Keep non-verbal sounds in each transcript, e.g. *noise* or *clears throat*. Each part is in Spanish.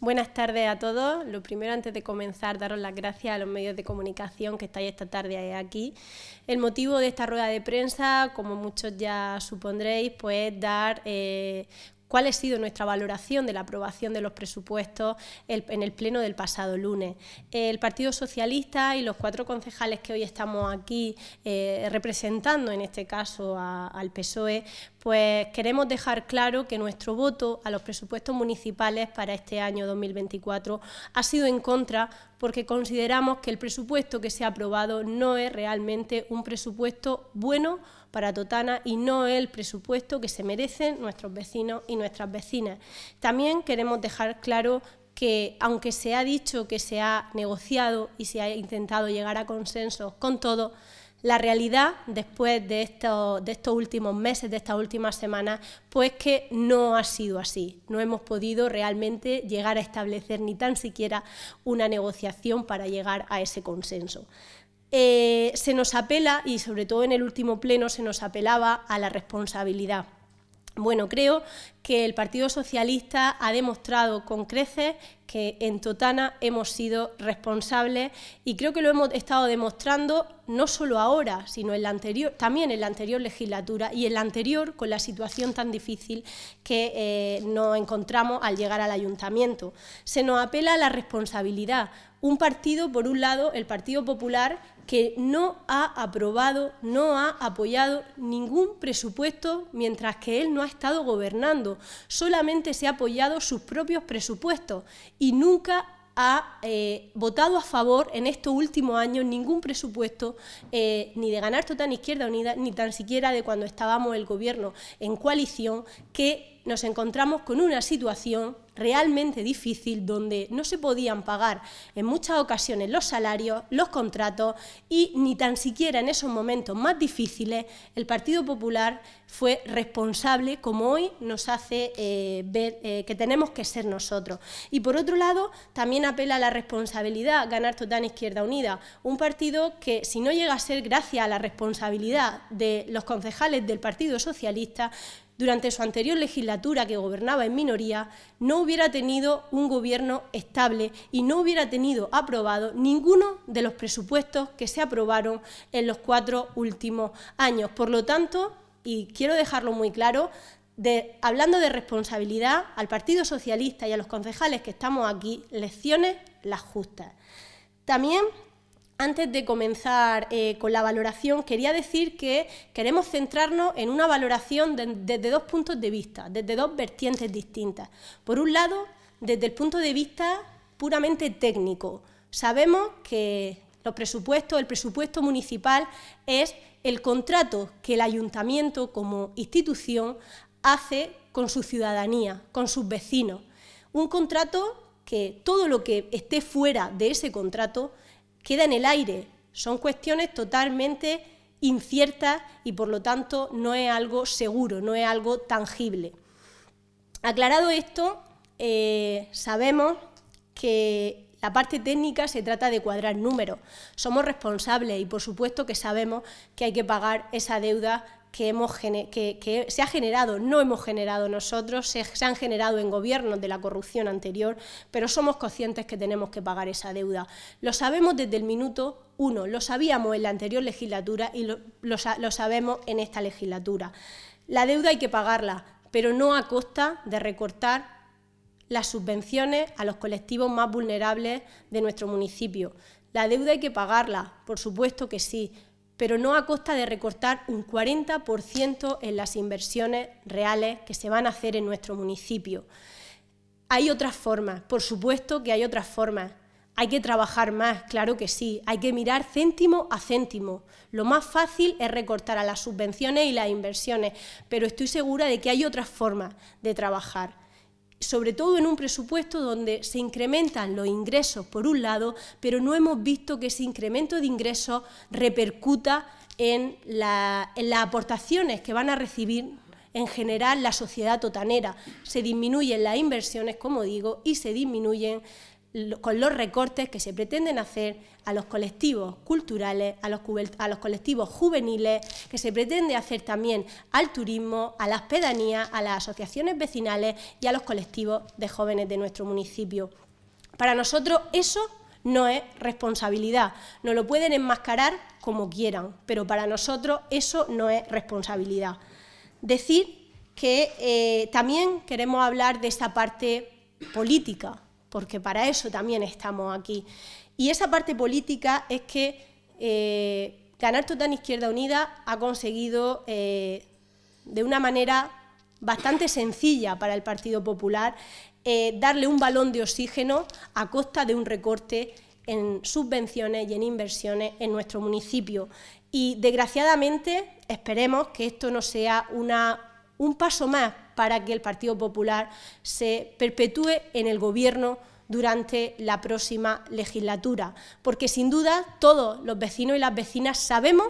Buenas tardes a todos. Lo primero, antes de comenzar, daros las gracias a los medios de comunicación que estáis esta tarde aquí. El motivo de esta rueda de prensa, como muchos ya supondréis, pues dar eh, cuál ha sido nuestra valoración de la aprobación de los presupuestos en el Pleno del pasado lunes. El Partido Socialista y los cuatro concejales que hoy estamos aquí eh, representando, en este caso al PSOE, pues queremos dejar claro que nuestro voto a los presupuestos municipales para este año 2024 ha sido en contra porque consideramos que el presupuesto que se ha aprobado no es realmente un presupuesto bueno para Totana y no el presupuesto que se merecen nuestros vecinos y nuestras vecinas. También queremos dejar claro que aunque se ha dicho que se ha negociado y se ha intentado llegar a consensos con todo, la realidad después de estos, de estos últimos meses, de estas últimas semanas, pues que no ha sido así. No hemos podido realmente llegar a establecer ni tan siquiera una negociación para llegar a ese consenso. Eh, se nos apela, y sobre todo en el último pleno, se nos apelaba a la responsabilidad. Bueno, creo que el Partido Socialista ha demostrado con creces que en Totana hemos sido responsables y creo que lo hemos estado demostrando no solo ahora, sino en la anterior, también en la anterior legislatura y en la anterior con la situación tan difícil que eh, nos encontramos al llegar al ayuntamiento. Se nos apela a la responsabilidad. Un partido, por un lado, el Partido Popular, que no ha aprobado, no ha apoyado ningún presupuesto mientras que él no ha estado gobernando. Solamente se ha apoyado sus propios presupuestos y nunca ha eh, votado a favor en estos últimos años ningún presupuesto eh, ni de Ganar Total Izquierda Unida ni tan siquiera de cuando estábamos el gobierno en coalición que nos encontramos con una situación realmente difícil donde no se podían pagar en muchas ocasiones los salarios, los contratos y ni tan siquiera en esos momentos más difíciles el Partido Popular fue responsable como hoy nos hace eh, ver eh, que tenemos que ser nosotros. Y por otro lado, también apela a la responsabilidad ganar Total Izquierda Unida, un partido que si no llega a ser gracias a la responsabilidad de los concejales del Partido Socialista, durante su anterior legislatura que gobernaba en minoría, no hubiera tenido un gobierno estable y no hubiera tenido aprobado ninguno de los presupuestos que se aprobaron en los cuatro últimos años. Por lo tanto, y quiero dejarlo muy claro, hablando de responsabilidad, al Partido Socialista y a los concejales que estamos aquí, lecciones las justas. También antes de comenzar eh, con la valoración, quería decir que queremos centrarnos en una valoración desde dos puntos de vista, desde dos vertientes distintas. Por un lado, desde el punto de vista puramente técnico. Sabemos que los presupuestos, el presupuesto municipal es el contrato que el ayuntamiento como institución hace con su ciudadanía, con sus vecinos. Un contrato que todo lo que esté fuera de ese contrato queda en el aire. Son cuestiones totalmente inciertas y por lo tanto no es algo seguro, no es algo tangible. Aclarado esto, eh, sabemos que la parte técnica se trata de cuadrar números. Somos responsables y por supuesto que sabemos que hay que pagar esa deuda que, hemos se ha generado, no hemos generado nosotros, se, han generado en gobiernos de la corrupción anterior, pero somos conscientes que tenemos que pagar esa deuda. Lo sabemos desde el minuto uno, lo sabíamos en la anterior legislatura y lo sabemos en esta legislatura. La deuda hay que pagarla, pero no a costa de recortar las subvenciones a los colectivos más vulnerables de nuestro municipio. La deuda hay que pagarla, por supuesto que sí, pero no a costa de recortar un 40% en las inversiones reales que se van a hacer en nuestro municipio. Hay otras formas, por supuesto que hay otras formas. Hay que trabajar más, claro que sí. Hay que mirar céntimo a céntimo. Lo más fácil es recortar a las subvenciones y las inversiones, pero estoy segura de que hay otras formas de trabajar sobre todo en un presupuesto donde se incrementan los ingresos por un lado, pero no hemos visto que ese incremento de ingresos repercuta en, las aportaciones que van a recibir en general la sociedad totanera. Se disminuyen las inversiones, como digo, y se disminuyen con los recortes que se pretenden hacer a los colectivos culturales, a los, colectivos juveniles, que se pretende hacer también al turismo, a las pedanías, a las asociaciones vecinales y a los colectivos de jóvenes de nuestro municipio. Para nosotros eso no es responsabilidad, nos lo pueden enmascarar como quieran, pero para nosotros eso no es responsabilidad. Decir que eh, también queremos hablar de esta parte política, porque para eso también estamos aquí. Y esa parte política es que eh, Ganar Total Izquierda Unida ha conseguido eh, de una manera bastante sencilla para el Partido Popular eh, darle un balón de oxígeno a costa de un recorte en subvenciones y en inversiones en nuestro municipio. Y desgraciadamente esperemos que esto no sea una un paso más para que el Partido Popular se perpetúe en el Gobierno durante la próxima legislatura, porque sin duda todos los vecinos y las vecinas sabemos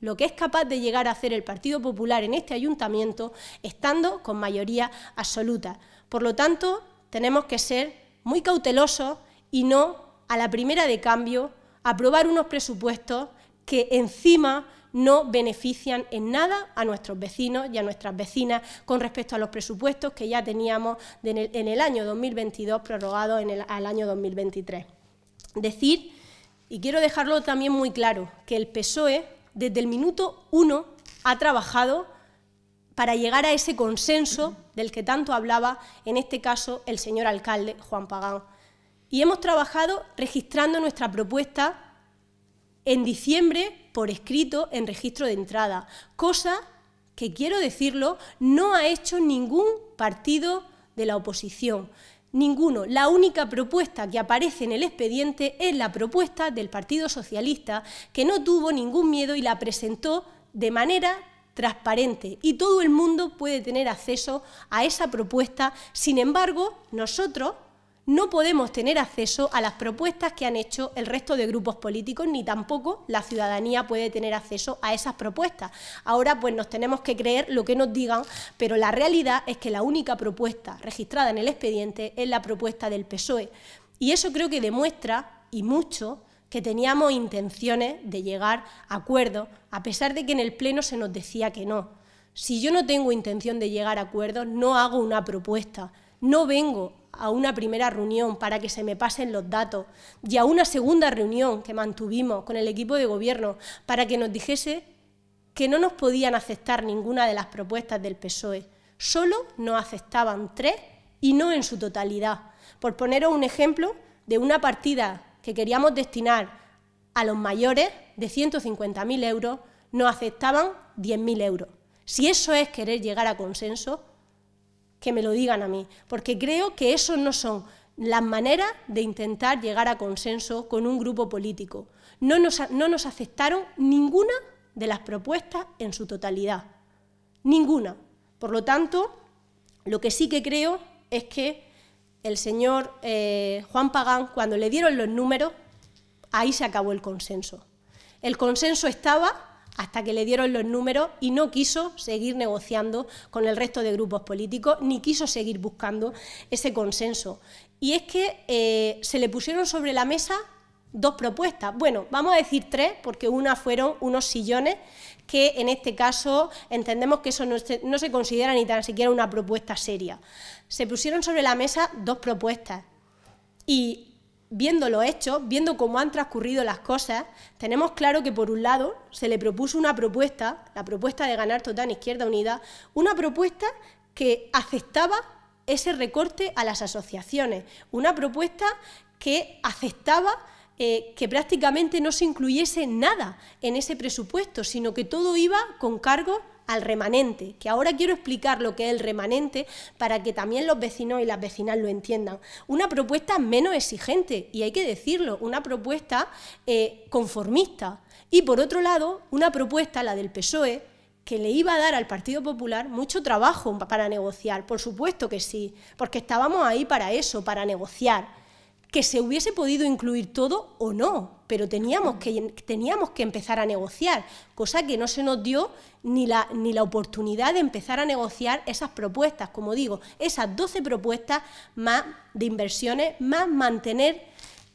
lo que es capaz de llegar a hacer el Partido Popular en este ayuntamiento estando con mayoría absoluta. Por lo tanto, tenemos que ser muy cautelosos y no a la primera de cambio aprobar unos presupuestos que encima no benefician en nada a nuestros vecinos y a nuestras vecinas con respecto a los presupuestos que ya teníamos en el, año 2022 prorrogados en el, al año 2023. Decir, y quiero dejarlo también muy claro, que el PSOE desde el minuto uno ha trabajado para llegar a ese consenso del que tanto hablaba, en este caso, el señor alcalde Juan Pagán. Y hemos trabajado registrando nuestra propuesta en diciembre por escrito en registro de entrada, cosa que quiero decirlo, no ha hecho ningún partido de la oposición. Ninguno. La única propuesta que aparece en el expediente es la propuesta del Partido Socialista, que no tuvo ningún miedo y la presentó de manera transparente y todo el mundo puede tener acceso a esa propuesta. Sin embargo, nosotros no podemos tener acceso a las propuestas que han hecho el resto de grupos políticos, ni tampoco la ciudadanía puede tener acceso a esas propuestas. Ahora pues nos tenemos que creer lo que nos digan, pero la realidad es que la única propuesta registrada en el expediente es la propuesta del PSOE. Y eso creo que demuestra, y mucho, que teníamos intenciones de llegar a acuerdos, a pesar de que en el Pleno se nos decía que no. Si yo no tengo intención de llegar a acuerdos, no hago una propuesta, no vengo a una primera reunión para que se me pasen los datos y a una segunda reunión que mantuvimos con el equipo de gobierno para que nos dijese que no nos podían aceptar ninguna de las propuestas del PSOE. Solo nos aceptaban tres y no en su totalidad. Por poneros un ejemplo de una partida que queríamos destinar a los mayores de 150.000 euros, nos aceptaban 10.000 euros. Si eso es querer llegar a consenso, que me lo digan a mí, porque creo que eso no son las maneras de intentar llegar a consenso con un grupo político. No nos, no nos aceptaron ninguna de las propuestas en su totalidad, ninguna. Por lo tanto, lo que sí que creo es que el señor eh, Juan Pagán, cuando le dieron los números, ahí se acabó el consenso. El consenso estaba hasta que le dieron los números y no quiso seguir negociando con el resto de grupos políticos, ni quiso seguir buscando ese consenso. Y es que eh, se le pusieron sobre la mesa dos propuestas. Bueno, vamos a decir tres, porque una fueron unos sillones que en este caso entendemos que eso no se, no se considera ni tan siquiera una propuesta seria. Se pusieron sobre la mesa dos propuestas y viendo los hecho viendo cómo han transcurrido las cosas, tenemos claro que por un lado se le propuso una propuesta, la propuesta de ganar total Izquierda Unida, una propuesta que aceptaba ese recorte a las asociaciones, una propuesta que aceptaba eh, que prácticamente no se incluyese nada en ese presupuesto, sino que todo iba con cargo al remanente, que ahora quiero explicar lo que es el remanente para que también los vecinos y las vecinas lo entiendan. Una propuesta menos exigente, y hay que decirlo, una propuesta eh, conformista. Y por otro lado, una propuesta, la del PSOE, que le iba a dar al Partido Popular mucho trabajo para negociar. Por supuesto que sí, porque estábamos ahí para eso, para negociar que se hubiese podido incluir todo o no, pero teníamos que, teníamos que empezar a negociar, cosa que no se nos dio ni la, ni la oportunidad de empezar a negociar esas propuestas, como digo, esas 12 propuestas más de inversiones, más mantener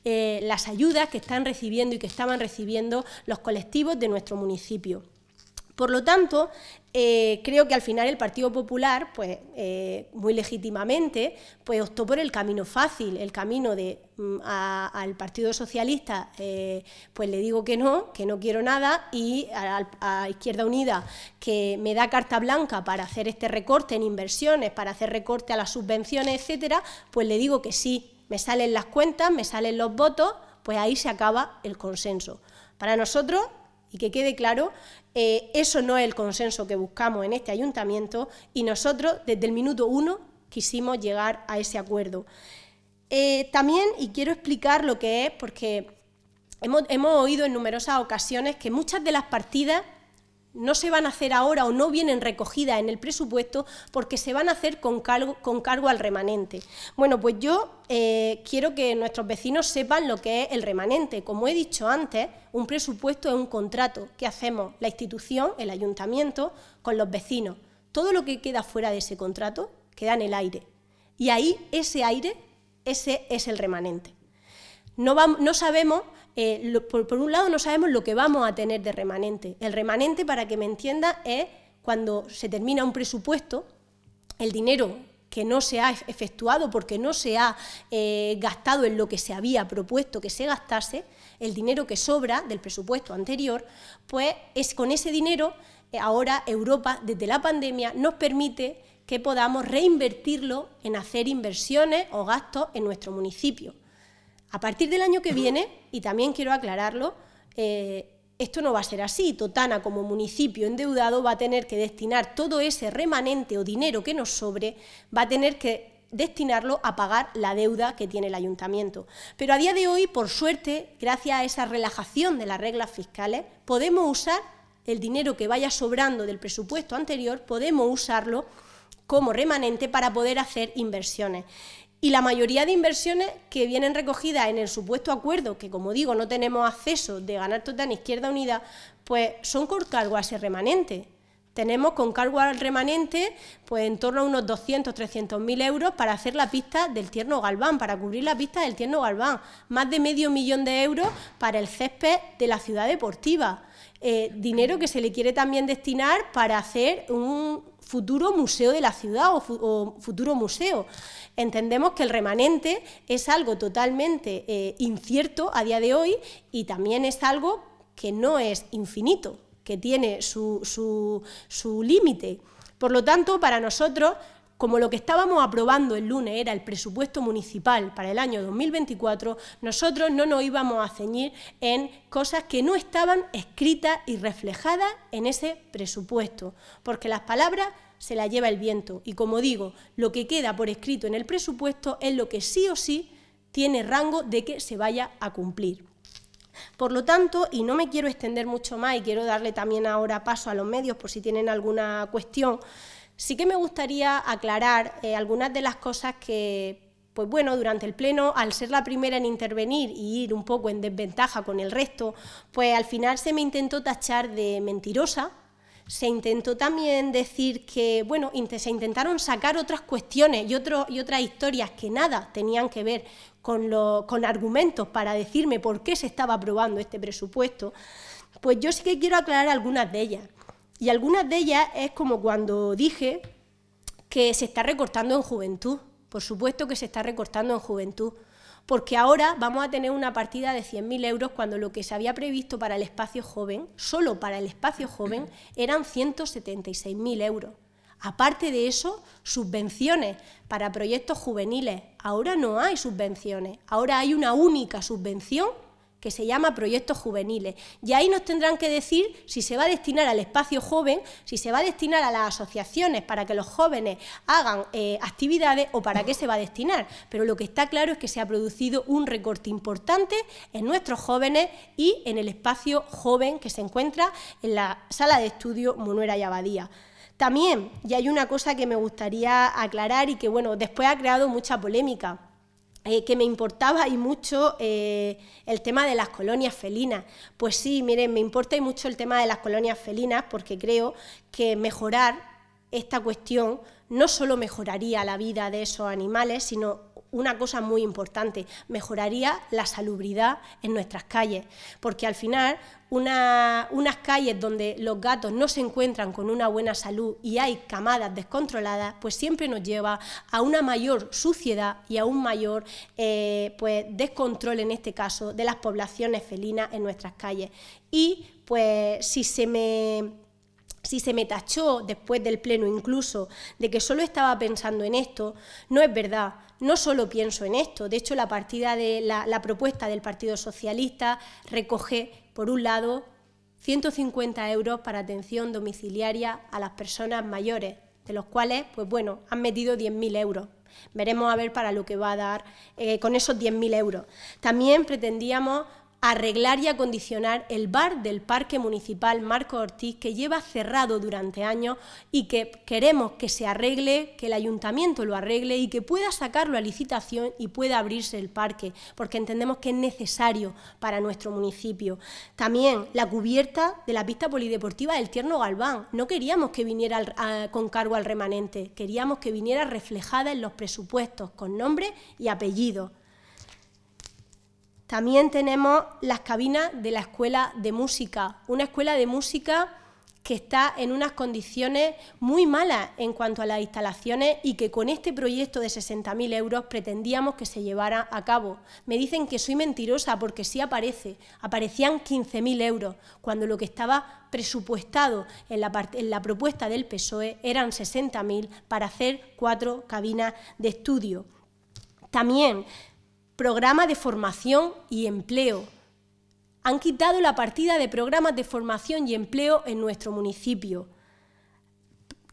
eh, las ayudas que están recibiendo y que estaban recibiendo los colectivos de nuestro municipio. Por lo tanto, eh, creo que al final el Partido Popular, pues eh, muy legítimamente, pues optó por el camino fácil, el camino de mm, al Partido Socialista, eh, pues le digo que no, que no quiero nada, y a, Izquierda Unida, que me da carta blanca para hacer este recorte en inversiones, para hacer recorte a las subvenciones, etcétera, pues le digo que sí, me salen las cuentas, me salen los votos, pues ahí se acaba el consenso. Para nosotros, y que quede claro, eh, eso no es el consenso que buscamos en este ayuntamiento y nosotros desde el minuto uno quisimos llegar a ese acuerdo. Eh, también, y quiero explicar lo que es, porque hemos, hemos oído en numerosas ocasiones que muchas de las partidas no se van a hacer ahora o no vienen recogidas en el presupuesto porque se van a hacer con cargo, al remanente. Bueno, pues yo eh, quiero que nuestros vecinos sepan lo que es el remanente. Como he dicho antes, un presupuesto es un contrato que hacemos la institución, el ayuntamiento, con los vecinos. Todo lo que queda fuera de ese contrato queda en el aire. Y ahí ese aire, ese es el remanente. no sabemos eh, por, un lado no sabemos lo que vamos a tener de remanente. El remanente, para que me entienda, es cuando se termina un presupuesto, el dinero que no se ha efectuado porque no se ha eh, gastado en lo que se había propuesto que se gastase, el dinero que sobra del presupuesto anterior, pues es con ese dinero eh, ahora Europa desde la pandemia nos permite que podamos reinvertirlo en hacer inversiones o gastos en nuestro municipio. A partir del año que viene, y también quiero aclararlo, eh, esto no va a ser así. Totana, como municipio endeudado, va a tener que destinar todo ese remanente o dinero que nos sobre, va a tener que destinarlo a pagar la deuda que tiene el ayuntamiento. Pero a día de hoy, por suerte, gracias a esa relajación de las reglas fiscales, podemos usar el dinero que vaya sobrando del presupuesto anterior, podemos usarlo como remanente para poder hacer inversiones. Y la mayoría de inversiones que vienen recogidas en el supuesto acuerdo, que como digo no tenemos acceso de ganar total en Izquierda Unida, pues son con cargo a ese remanente. Tenemos con cargo al remanente pues en torno a unos 200, 300 mil euros para hacer la pista del Tierno Galván, para cubrir la pista del Tierno Galván. Más de medio millón de euros para el césped de la ciudad deportiva. Eh, dinero que se le quiere también destinar para hacer un, futuro museo de la ciudad o, futuro museo. Entendemos que el remanente es algo totalmente eh, incierto a día de hoy y también es algo que no es infinito, que tiene su, su límite. Por lo tanto, para nosotros como lo que estábamos aprobando el lunes era el presupuesto municipal para el año 2024, nosotros no nos íbamos a ceñir en cosas que no estaban escritas y reflejadas en ese presupuesto, porque las palabras se las lleva el viento y como digo, lo que queda por escrito en el presupuesto es lo que sí o sí tiene rango de que se vaya a cumplir. Por lo tanto, y no me quiero extender mucho más y quiero darle también ahora paso a los medios por si tienen alguna cuestión, Sí que me gustaría aclarar eh, algunas de las cosas que, pues bueno, durante el Pleno, al ser la primera en intervenir y ir un poco en desventaja con el resto, pues al final se me intentó tachar de mentirosa, se intentó también decir que, bueno, se intentaron sacar otras cuestiones y, otras historias que nada tenían que ver con, con argumentos para decirme por qué se estaba aprobando este presupuesto, pues yo sí que quiero aclarar algunas de ellas. Y algunas de ellas es como cuando dije que se está recortando en juventud. Por supuesto que se está recortando en juventud, porque ahora vamos a tener una partida de 100.000 euros cuando lo que se había previsto para el espacio joven, solo para el espacio joven, *clears throat* eran 176.000 euros. Aparte de eso, subvenciones para proyectos juveniles. Ahora no hay subvenciones, ahora hay una única subvención que se llama Proyectos Juveniles. Y ahí nos tendrán que decir si se va a destinar al espacio joven, si se va a destinar a las asociaciones para que los jóvenes hagan eh, actividades o para qué se va a destinar. Pero lo que está claro es que se ha producido un recorte importante en nuestros jóvenes y en el espacio joven que se encuentra en la sala de estudio Munuera y Abadía. También, y hay una cosa que me gustaría aclarar y que, bueno, después ha creado mucha polémica eh, que me importaba y mucho eh, el tema de las colonias felinas. Pues sí, miren, me importa y mucho el tema de las colonias felinas porque creo que mejorar esta cuestión no solo mejoraría la vida de esos animales, sino una cosa muy importante, mejoraría la salubridad en nuestras calles, porque al final unas calles donde los gatos no se encuentran con una buena salud y hay camadas descontroladas, pues siempre nos lleva a una mayor suciedad y a un mayor eh, pues, descontrol, en este caso, de las poblaciones felinas en nuestras calles. Y pues si se me si se me tachó después del pleno incluso de que solo estaba pensando en esto, no es verdad no solo pienso en esto, de hecho la, propuesta del Partido Socialista recoge, por un lado, 150 euros para atención domiciliaria a las personas mayores, de los cuales, pues bueno, han metido 10.000 euros. Veremos a ver para lo que va a dar eh, con esos 10.000 euros. También pretendíamos arreglar y acondicionar el bar del Parque Municipal Marco Ortiz que lleva cerrado durante años y que queremos que se arregle, que el ayuntamiento lo arregle y que pueda sacarlo a licitación y pueda abrirse el parque, porque entendemos que es necesario para nuestro municipio. También la cubierta de la pista polideportiva del Tierno Galván. No queríamos que viniera con cargo al remanente, queríamos que viniera reflejada en los presupuestos con nombre y apellido. También tenemos las cabinas de la escuela de música, una escuela de música que está en unas condiciones muy malas en cuanto a las instalaciones y que con este proyecto de 60.000 euros pretendíamos que se llevara a cabo. Me dicen que soy mentirosa porque sí aparece, aparecían 15.000 euros, cuando lo que estaba presupuestado en la, en la propuesta del PSOE eran 60.000 para hacer cuatro cabinas de estudio. También Programa de formación y empleo. Han quitado la partida de programas de formación y empleo en nuestro municipio.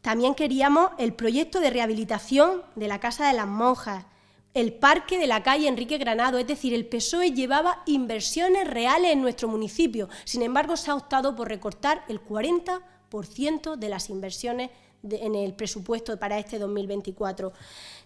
También queríamos el proyecto de rehabilitación de la Casa de las Monjas, el parque de la calle Enrique Granado, es decir, el PSOE llevaba inversiones reales en nuestro municipio. Sin embargo, se ha optado por recortar el 40% de las inversiones en el presupuesto para este 2024.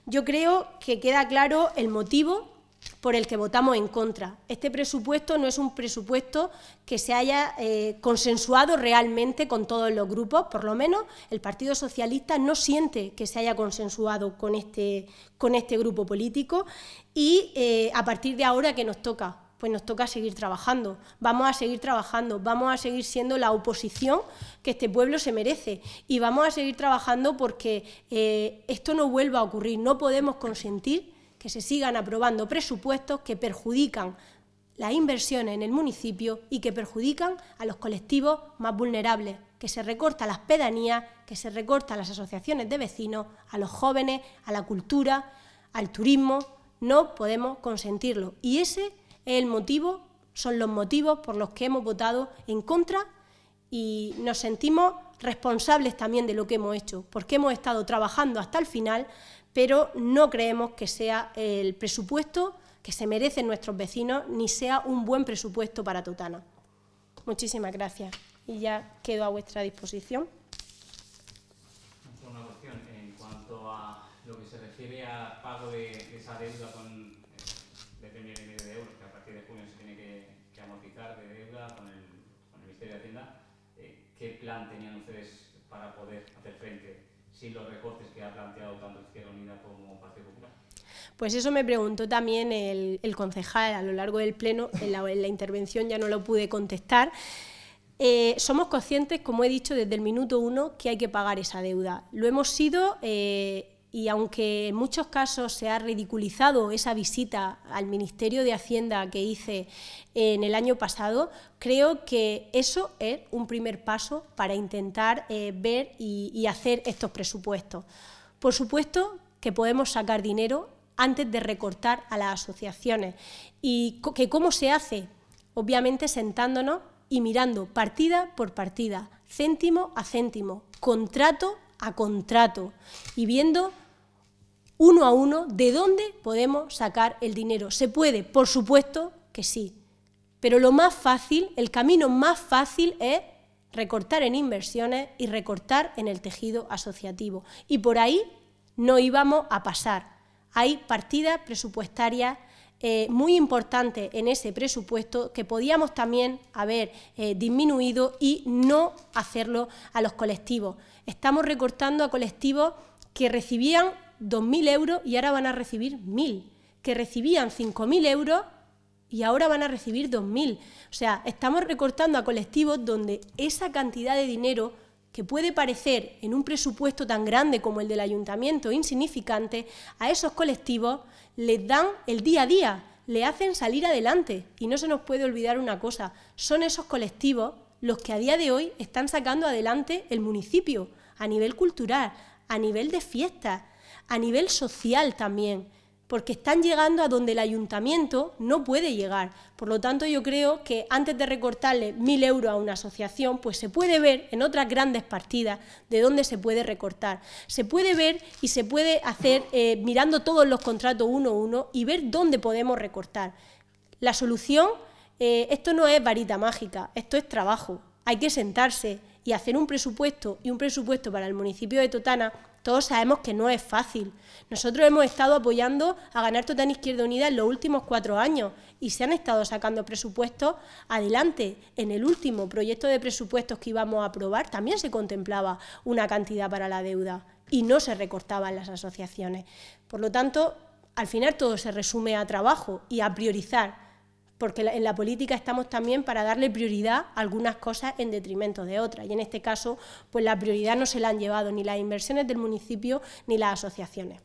Yo creo que queda claro el motivo por el que votamos en contra. Este presupuesto no es un presupuesto que se haya eh, consensuado realmente con todos los grupos, por lo menos el Partido Socialista no siente que se haya consensuado con este, con este grupo político y eh, a partir de ahora que nos toca pues nos toca seguir trabajando, vamos a seguir trabajando, vamos a seguir siendo la oposición que este pueblo se merece y vamos a seguir trabajando porque eh, esto no vuelva a ocurrir, no podemos consentir que se sigan aprobando presupuestos que perjudican las inversiones en el municipio y que perjudican a los colectivos más vulnerables, que se recorta las pedanías, que se recorta las asociaciones de vecinos, a los jóvenes, a la cultura, al turismo. No podemos consentirlo. Y ese es el motivo, son los motivos por los que hemos votado en contra y nos sentimos responsables también de lo que hemos hecho, porque hemos estado trabajando hasta el final pero no creemos que sea el presupuesto que se merecen nuestros vecinos ni sea un buen presupuesto para Totana. Muchísimas gracias y ya quedo a vuestra disposición. Una cuestión en cuanto a lo que se refiere al pago de, esa deuda con eh, de 3 millones de euros que a partir de junio se tiene que, amortizar de deuda con el, Ministerio de Hacienda, eh, ¿qué plan tenían ustedes para poder hacer frente ¿Y los recortes que ha planteado tanto Izquierda Unida como Partido Popular? Pues eso me preguntó también el, concejal a lo largo del pleno, en la, intervención ya no lo pude contestar. Eh, somos conscientes, como he dicho desde el minuto uno, que hay que pagar esa deuda. Lo hemos sido eh, y aunque en muchos casos se ha ridiculizado esa visita al Ministerio de Hacienda que hice en el año pasado, creo que eso es un primer paso para intentar eh, ver y, y hacer estos presupuestos. Por supuesto que podemos sacar dinero antes de recortar a las asociaciones y que cómo se hace, obviamente sentándonos y mirando partida por partida, céntimo a céntimo, contrato a contrato y viendo uno a uno de dónde podemos sacar el dinero. ¿Se puede? Por supuesto que sí. Pero lo más fácil, el camino más fácil es recortar en inversiones y recortar en el tejido asociativo. Y por ahí no íbamos a pasar. Hay partidas presupuestarias eh, muy importantes en ese presupuesto que podíamos también haber eh, disminuido y no hacerlo a los colectivos. Estamos recortando a colectivos que recibían 2.000 euros y ahora van a recibir 1.000, que recibían 5.000 euros y ahora van a recibir 2.000. O sea, estamos recortando a colectivos donde esa cantidad de dinero que puede parecer en un presupuesto tan grande como el del ayuntamiento insignificante, a esos colectivos les dan el día a día, le hacen salir adelante. Y no se nos puede olvidar una cosa, son esos colectivos los que a día de hoy están sacando adelante el municipio, a nivel cultural, a nivel de fiestas, a nivel social también, porque están llegando a donde el ayuntamiento no puede llegar. Por lo tanto, yo creo que antes de recortarle mil euros a una asociación, pues se puede ver en otras grandes partidas de dónde se puede recortar. Se puede ver y se puede hacer eh, mirando todos los contratos uno a uno y ver dónde podemos recortar. La solución, eh, esto no es varita mágica, esto es trabajo. Hay que sentarse, y hacer un presupuesto y un presupuesto para el municipio de Totana, todos sabemos que no es fácil. Nosotros hemos estado apoyando a Ganar Totana Izquierda Unida en los últimos cuatro años y se han estado sacando presupuestos adelante. En el último proyecto de presupuestos que íbamos a aprobar también se contemplaba una cantidad para la deuda y no se recortaban las asociaciones. Por lo tanto, al final todo se resume a trabajo y a priorizar porque en la política estamos también para darle prioridad a algunas cosas en detrimento de otras. Y en este caso, pues la prioridad no se la han llevado ni las inversiones del municipio ni las asociaciones.